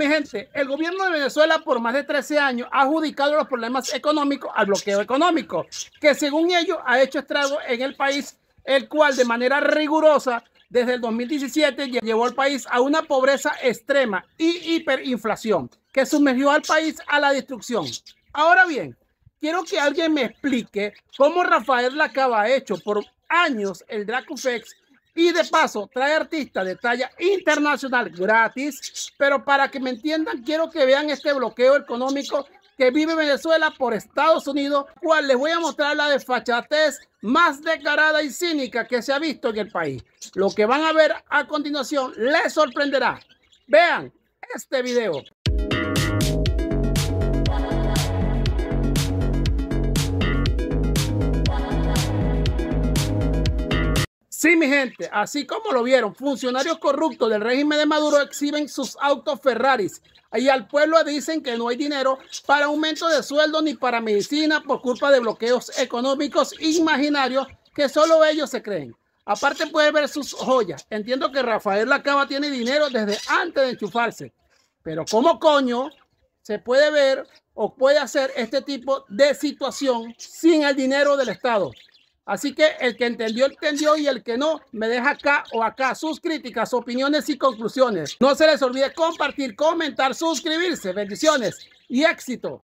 Mi gente, el gobierno de Venezuela por más de 13 años ha adjudicado los problemas económicos al bloqueo económico, que según ellos ha hecho estrago en el país, el cual de manera rigurosa desde el 2017 llevó al país a una pobreza extrema y hiperinflación, que sumergió al país a la destrucción. Ahora bien, quiero que alguien me explique cómo Rafael Lacaba ha hecho por años el Dracufex y de paso, trae artistas de talla internacional gratis, pero para que me entiendan, quiero que vean este bloqueo económico que vive Venezuela por Estados Unidos, cual les voy a mostrar la desfachatez más declarada y cínica que se ha visto en el país. Lo que van a ver a continuación les sorprenderá. Vean este video. Sí, mi gente, así como lo vieron, funcionarios corruptos del régimen de Maduro exhiben sus autos Ferraris y al pueblo dicen que no hay dinero para aumento de sueldo ni para medicina por culpa de bloqueos económicos imaginarios que solo ellos se creen. Aparte puede ver sus joyas. Entiendo que Rafael Lacaba tiene dinero desde antes de enchufarse. Pero ¿cómo coño se puede ver o puede hacer este tipo de situación sin el dinero del Estado? Así que el que entendió, entendió y el que no, me deja acá o acá sus críticas, opiniones y conclusiones. No se les olvide compartir, comentar, suscribirse. Bendiciones y éxito.